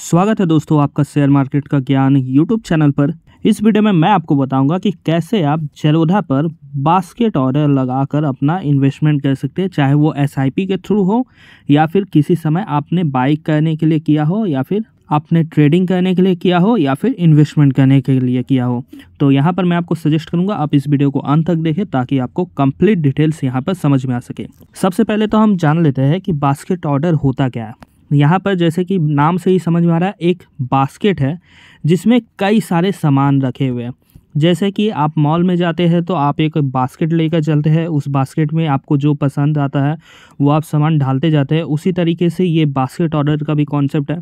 स्वागत है दोस्तों आपका शेयर मार्केट का ज्ञान यूट्यूब चैनल पर इस वीडियो में मैं आपको बताऊंगा कि कैसे आप जलोधा पर बास्केट ऑर्डर लगाकर अपना इन्वेस्टमेंट कर सकते हैं चाहे वो एस के थ्रू हो या फिर किसी समय आपने बाइक करने के लिए किया हो या फिर आपने ट्रेडिंग करने के लिए किया हो या फिर इन्वेस्टमेंट करने के लिए किया हो तो यहाँ पर मैं आपको सजेस्ट करूँगा आप इस वीडियो को अंत तक देखें ताकि आपको कंप्लीट डिटेल्स यहाँ पर समझ में आ सके सबसे पहले तो हम जान लेते हैं कि बास्केट ऑर्डर होता क्या है यहाँ पर जैसे कि नाम से ही समझ में आ रहा है एक बास्केट है जिसमें कई सारे सामान रखे हुए हैं जैसे कि आप मॉल में जाते हैं तो आप एक बास्केट लेकर चलते हैं उस बास्केट में आपको जो पसंद आता है वो आप सामान ढालते जाते हैं उसी तरीके से ये बास्केट ऑर्डर का भी कॉन्सेप्ट है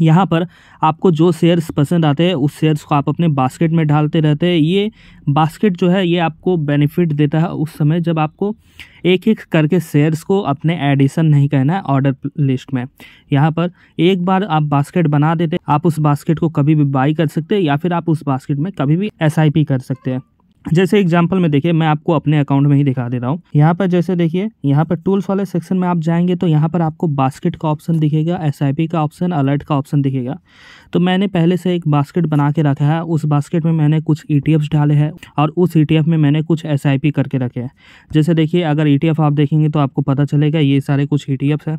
यहाँ पर आपको जो शेयर्स पसंद आते हैं उस शेयर्स को आप अपने बास्केट में डालते रहते हैं ये बास्केट जो है ये आपको बेनिफिट देता है उस समय जब आपको एक एक करके शेयर्स को अपने एडिशन नहीं करना है ऑर्डर लिस्ट में यहाँ पर एक बार आप बास्केट बना देते आप उस बास्केट को कभी भी बाई कर सकते हैं या फिर आप उस बास्केट में कभी भी एस कर सकते हैं जैसे एग्जांपल में देखिए मैं आपको अपने अकाउंट में ही दिखा दे रहा हूँ यहाँ पर जैसे देखिए यहाँ पर टूल्स वाले सेक्शन में आप जाएंगे तो यहाँ पर आपको बास्केट का ऑप्शन दिखेगा एस का ऑप्शन अलर्ट का ऑप्शन दिखेगा तो मैंने पहले से एक बास्केट बना के रखा है उस बास्केट में मैंने कुछ ई e डाले हैं और उस ई e में मैंने कुछ एस करके रखे हैं जैसे देखिए अगर ई e आप देखेंगे तो आपको पता चलेगा ये सारे कुछ ई हैं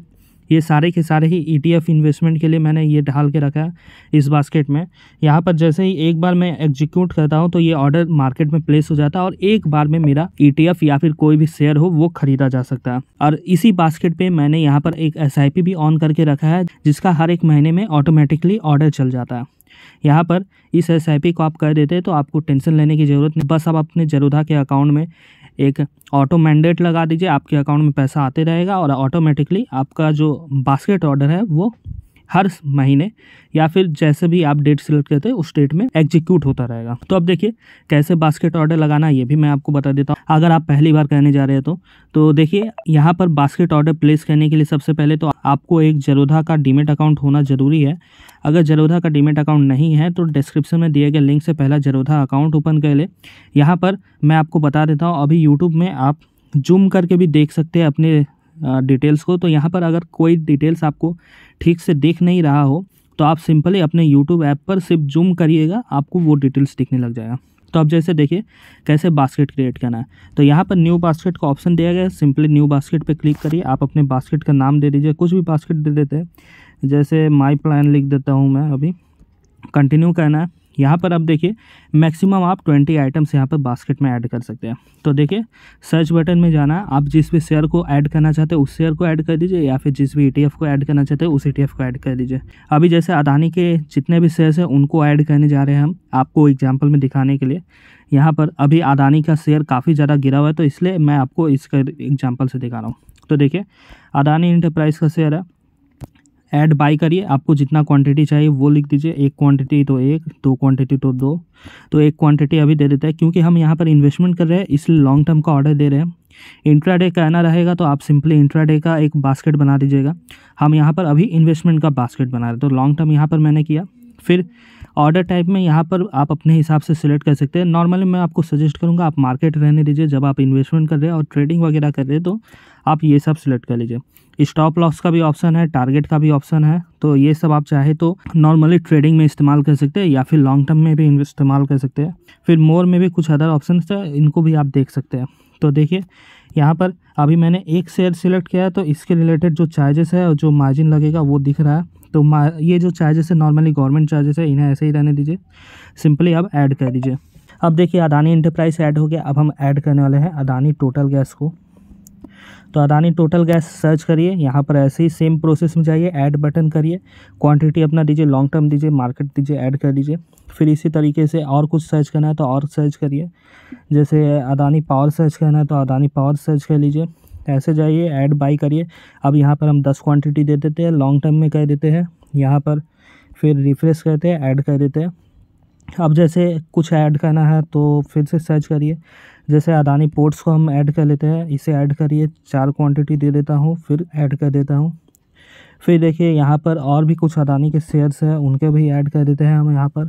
ये सारे के सारे ही ई e इन्वेस्टमेंट के लिए मैंने ये ढाल के रखा है इस बास्केट में यहाँ पर जैसे ही एक बार मैं एग्जीक्यूट करता हूँ तो ये ऑर्डर मार्केट में प्लेस हो जाता है और एक बार में मेरा ई e या फिर कोई भी शेयर हो वो खरीदा जा सकता है और इसी बास्केट पर मैंने यहाँ पर एक एस भी ऑन करके रखा है जिसका हर एक महीने में ऑटोमेटिकली ऑर्डर चल जाता है यहाँ पर इस एस को आप कर देते हैं तो आपको टेंशन लेने की ज़रूरत नहीं बस आप अपने जरूदा के अकाउंट में एक ऑटो मैंडेट लगा दीजिए आपके अकाउंट में पैसा आते रहेगा और ऑटोमेटिकली आपका जो बास्केट ऑर्डर है वो हर महीने या फिर जैसे भी आप डेट सिलेक्ट करते हैं उस डेट में एग्जीक्यूट होता रहेगा तो अब देखिए कैसे बास्केट ऑर्डर लगाना है ये भी मैं आपको बता देता हूँ अगर आप पहली बार करने जा रहे हैं तो तो देखिए यहाँ पर बास्केट ऑर्डर प्लेस करने के लिए सबसे पहले तो आपको एक जरोधा का डीमेट अकाउंट होना ज़रूरी है अगर जरोधा का डीमेट अकाउंट नहीं है तो डिस्क्रिप्शन में दिए गए लिंक से पहला जरोधा अकाउंट ओपन कर ले यहाँ पर मैं आपको बता देता हूँ अभी यूट्यूब में आप जूम करके भी देख सकते हैं अपने डिटेल्स को तो यहाँ पर अगर कोई डिटेल्स आपको ठीक से दिख नहीं रहा हो तो आप सिंपली अपने यूट्यूब ऐप पर सिर्फ जूम करिएगा आपको वो डिटेल्स दिखने लग जाएगा तो अब जैसे देखिए कैसे बास्केट क्रिएट करना है तो यहाँ पर न्यू बास्केट का ऑप्शन दिया गया है सिंपली न्यू बास्केट पे क्लिक करिए आप अपने बास्केट का नाम दे दीजिए कुछ भी बास्केट दे देते हैं जैसे माई प्लान लिख देता हूँ मैं अभी कंटिन्यू करना है यहाँ पर आप देखिए मैक्सिमम आप ट्वेंटी आइटम्स यहाँ पर बास्केट में ऐड कर सकते हैं तो देखिए सर्च बटन में जाना है आप जिस भी शेयर को ऐड करना चाहते हैं उस शेयर को ऐड कर दीजिए या फिर जिस भी ई e को ऐड करना चाहते हैं उस ई e को ऐड कर दीजिए अभी जैसे अदानी के जितने भी शेयर्स हैं उनको ऐड करने जा रहे हैं हम आपको एग्जाम्पल में दिखाने के लिए यहाँ पर अभी अदानी का शेयर काफ़ी ज़्यादा गिरा हुआ है तो इसलिए मैं आपको इसका एग्जाम्पल से दिखा रहा हूँ तो देखिए अदानी इंटरप्राइज का शेयर है ऐड बाई करिए आपको जितना क्वांटिटी चाहिए वो लिख दीजिए एक क्वांटिटी तो एक दो क्वांटिटी तो दो तो एक क्वांटिटी अभी दे देते हैं क्योंकि हम यहाँ पर इन्वेस्टमेंट कर रहे हैं इसलिए लॉन्ग टर्म का ऑर्डर दे रहे हैं इंट्राडे का आना रहेगा तो आप सिंपली इंट्राडे का एक बास्केट बना दीजिएगा हम यहाँ पर अभी इन्वेस्टमेंट का बास्केट बना रहे तो लॉन्ग टर्म यहाँ पर मैंने किया फिर ऑर्डर टाइप में यहाँ पर आप अपने हिसाब से सिलेक्ट कर सकते हैं नॉर्मली मैं आपको सजेस्ट करूँगा आप मार्केट रहने दीजिए जब आप इन्वेस्टमेंट कर रहे हैं और ट्रेडिंग वगैरह कर रहे हैं तो आप ये सब सिलेक्ट कर लीजिए स्टॉप लॉस का भी ऑप्शन है टारगेट का भी ऑप्शन है तो ये सब आप चाहे तो नॉर्मली ट्रेडिंग में इस्तेमाल कर सकते हैं या फिर लॉन्ग टर्म में भी इस्तेमाल कर सकते हैं फिर मोर में भी कुछ अदर ऑप्शन है इनको भी आप देख सकते हैं तो देखिए यहाँ पर अभी मैंने एक शेयर सिलेक्ट किया है तो इसके रिलेटेड जो चार्जेस है और जो मार्जिन लगेगा वो दिख रहा है तो ये जो चार्जेस है नॉर्मली गवर्नमेंट चार्जेस है इन्हें ऐसे ही रहने दीजिए सिंपली अब ऐड कर दीजिए अब देखिए अदानी इंटरप्राइज ऐड हो गया अब हम ऐड करने वाले हैं अदानी टोटल गैस को तो अदानी टोटल गैस सर्च करिए यहाँ पर ऐसे ही सेम प्रोसेस में जाइए ऐड बटन करिए क्वांटिटी अपना दीजिए लॉन्ग टर्म दीजिए मार्केट दीजिए ऐड कर दीजिए फिर इसी तरीके से और कुछ सर्च करना है तो और सर्च करिए जैसे अदानी पावर सर्च करना है तो अदानी पावर सर्च कर लीजिए ऐसे जाइए ऐड बाई करिए अब यहाँ पर हम दस क्वान्टिटी दे देते हैं लॉन्ग टर्म में कह देते हैं यहाँ पर फिर रिफ्रेश करते हैं ऐड कर देते हैं अब जैसे कुछ ऐड करना है तो फिर से सर्च करिए जैसे अदानी पोर्ट्स को हम ऐड कर लेते हैं इसे ऐड करिए चार क्वांटिटी दे देता हूँ फिर ऐड कर देता हूँ फिर देखिए यहाँ पर और भी कुछ अदानी के शेयर्स हैं उनके भी ऐड कर देते हैं हम यहाँ पर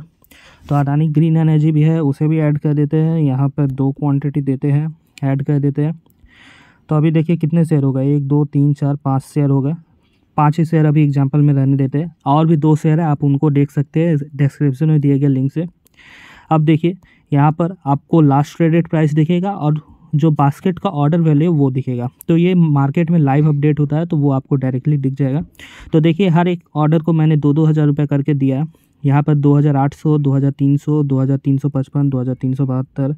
तो अदानी ग्रीन एनर्जी भी है उसे भी ऐड कर देते हैं यहाँ पर दो क्वान्टिटी देते हैं ऐड कर देते हैं तो अभी देखिए कितने शेयर हो गए एक दो तीन चार पाँच शेयर हो गए पाँच ही शेयर अभी एग्जाम्पल में रहने देते हैं और भी दो शेयर है आप उनको देख सकते हैं डिस्क्रिप्शन में दिए गए लिंक से अब देखिए यहाँ पर आपको लास्ट ट्रेडेड प्राइस दिखेगा और जो बास्केट का ऑर्डर वैल्यू वो दिखेगा तो ये मार्केट में लाइव अपडेट होता है तो वो आपको डायरेक्टली दिख जाएगा तो देखिए हर एक ऑर्डर को मैंने दो दो हज़ार रुपये करके दिया है यहाँ पर 2800, 2300, 2355, 2372,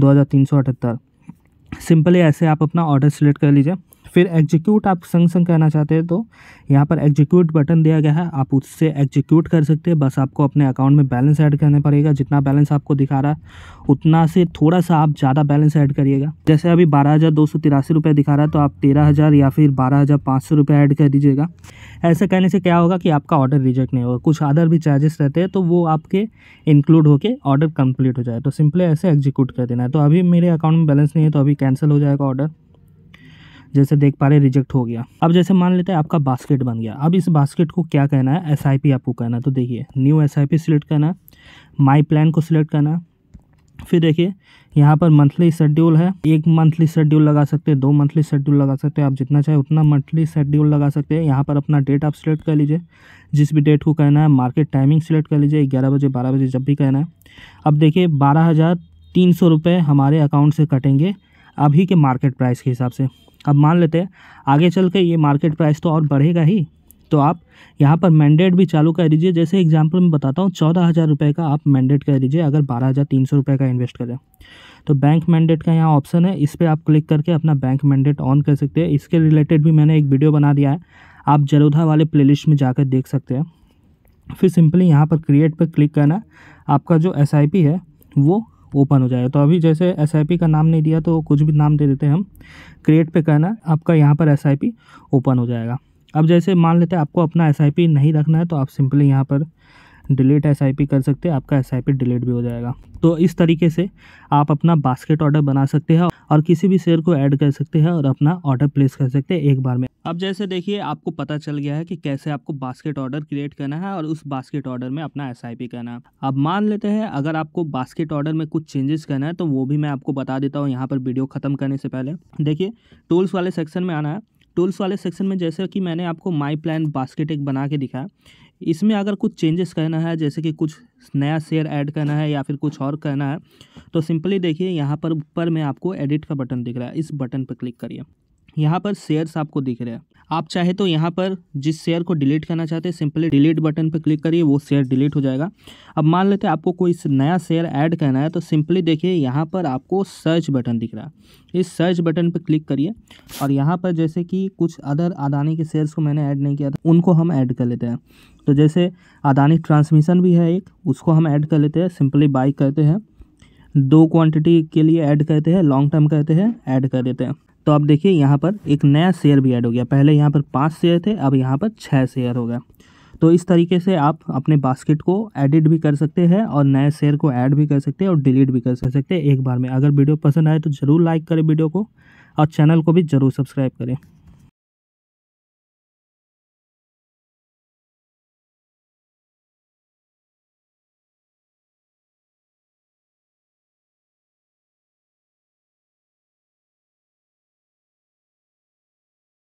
2378 सिंपली ऐसे आप अपना ऑर्डर सेलेक्ट कर लीजिए फिर एग्जीक्यूट आप संग संग कहना चाहते हैं तो यहाँ पर एग्जीक्यूट बटन दिया गया है आप उससे एग्जीक्यूट कर सकते हैं बस आपको अपने अकाउंट में बैलेंस ऐड करने पड़ेगा जितना बैलेंस आपको दिखा रहा है उतना से थोड़ा सा आप ज़्यादा बैलेंस ऐड करिएगा जैसे अभी बारह हज़ार दो सौ तिरासी रुपये दिखा रहा है तो आप तेरह हज़ार या फिर बारह हज़ार पाँच सौ रुपये ऐड कर दीजिएगा ऐसा करने से क्या होगा कि आपका ऑर्डर रिजेक्ट नहीं होगा कुछ अदर भी चार्जेस रहते हैं तो वो आपके इंक्लूड होकर ऑर्डर कंप्लीट हो जाए तो सिंपली ऐसे एग्जीक्यूट कर देना है तो अभी मेरे अकाउंट में बैलेंस नहीं है तो अभी कैंसिल हो जाएगा ऑर्डर जैसे देख पा रहे रिजेक्ट हो गया अब जैसे मान लेते हैं आपका बास्केट बन गया अब इस बास्केट को क्या कहना है एस आपको कहना है तो देखिए न्यू एस सिलेक्ट करना है माई प्लान को सिलेक्ट करना है फिर देखिए यहाँ पर मंथली शेड्यूल है एक मंथली शेड्यूल लगा सकते हैं दो मंथली शेड्यूल लगा सकते हैं आप जितना चाहे उतना मंथली शेड्यूल लगा सकते हैं यहाँ पर अपना डेट आप सिलेक्ट कर लीजिए जिस भी डेट को कहना है मार्केट टाइमिंग सिलेक्ट कर लीजिए ग्यारह बजे बारह बजे जब भी कहना है अब देखिए बारह हज़ार तीन सौ रुपये हमारे अकाउंट से कटेंगे अभी के मार्केट प्राइस के हिसाब से अब मान लेते हैं आगे चल के ये मार्केट प्राइस तो और बढ़ेगा ही तो आप यहाँ पर मैंडेट भी चालू कर दीजिए जैसे एग्जाम्पल मैं बताता हूँ चौदह हज़ार रुपये का आप मैंडेट कर दीजिए अगर बारह हज़ार तीन सौ रुपये का इन्वेस्ट करें तो बैंक मैंडेट का यहाँ ऑप्शन है इस पर आप क्लिक करके अपना बैंक मैंडेट ऑन कर सकते हैं इसके रिलेटेड भी मैंने एक वीडियो बना दिया है आप जलोधा वाले लिस्ट में जाकर देख सकते हैं फिर सिंपली यहाँ पर क्रिएट पर क्लिक करना आपका जो एस है वो ओपन हो जाएगा तो अभी जैसे एस का नाम नहीं दिया तो कुछ भी नाम दे देते हैं हम क्रिएट पे कहना आपका यहाँ पर एस ओपन हो जाएगा अब जैसे मान लेते हैं आपको अपना एस नहीं रखना है तो आप सिंपली यहाँ पर डिलीट एस कर सकते हैं आपका एस डिलीट भी हो जाएगा तो इस तरीके से आप अपना बास्केट ऑर्डर बना सकते हैं और किसी भी शेयर को ऐड कर सकते हैं और अपना ऑर्डर प्लेस कर सकते हैं एक बार में अब जैसे देखिए आपको पता चल गया है कि कैसे आपको बास्केट ऑर्डर क्रिएट करना है और उस बास्केट ऑर्डर में अपना एस करना है अब मान लेते हैं अगर आपको बास्केट ऑर्डर में कुछ चेंजेस करना है तो वो भी मैं आपको बता देता हूँ यहाँ पर वीडियो ख़त्म करने से पहले देखिए टूल्स वाले सेक्शन में आना है टूल्स वाले सेक्शन में जैसे कि मैंने आपको माई प्लान बास्केट एक बना के दिखाया इसमें अगर कुछ चेंजेस करना है जैसे कि कुछ नया शेयर ऐड करना है या फिर कुछ और करना है तो सिंपली देखिए यहाँ पर ऊपर में आपको एडिट का बटन दिख रहा है इस बटन पर क्लिक करिए यहाँ पर शेयर्स आपको दिख रहे हैं आप चाहे तो यहाँ पर जिस शेयर को डिलीट करना चाहते हैं सिंपली डिलीट बटन पर क्लिक करिए वो शेयर डिलीट हो जाएगा अब मान लेते हैं आपको कोई नया शेयर ऐड करना है तो सिंपली देखिए यहाँ पर आपको सर्च बटन दिख रहा है इस सर्च बटन पर क्लिक करिए और यहाँ पर जैसे कि कुछ अदर अदानी के शेयर्स को मैंने ऐड नहीं किया था उनको हम ऐड कर लेते हैं तो जैसे अदानी ट्रांसमिशन भी है एक उसको हम ऐड कर लेते हैं सिंपली बाई करते हैं दो क्वांटिटी के लिए ऐड करते हैं लॉन्ग टर्म करते हैं ऐड कर देते हैं तो आप देखिए यहाँ पर एक नया शेयर भी ऐड हो गया पहले यहाँ पर पाँच शेयर थे अब यहाँ पर छः शेयर हो गया तो इस तरीके से आप अपने बास्केट को एडिट भी कर सकते हैं और नए शेयर को ऐड भी कर सकते हैं और डिलीट भी कर सकते हैं एक बार में अगर वीडियो पसंद आए तो ज़रूर लाइक करें वीडियो को और चैनल को भी ज़रूर सब्सक्राइब करें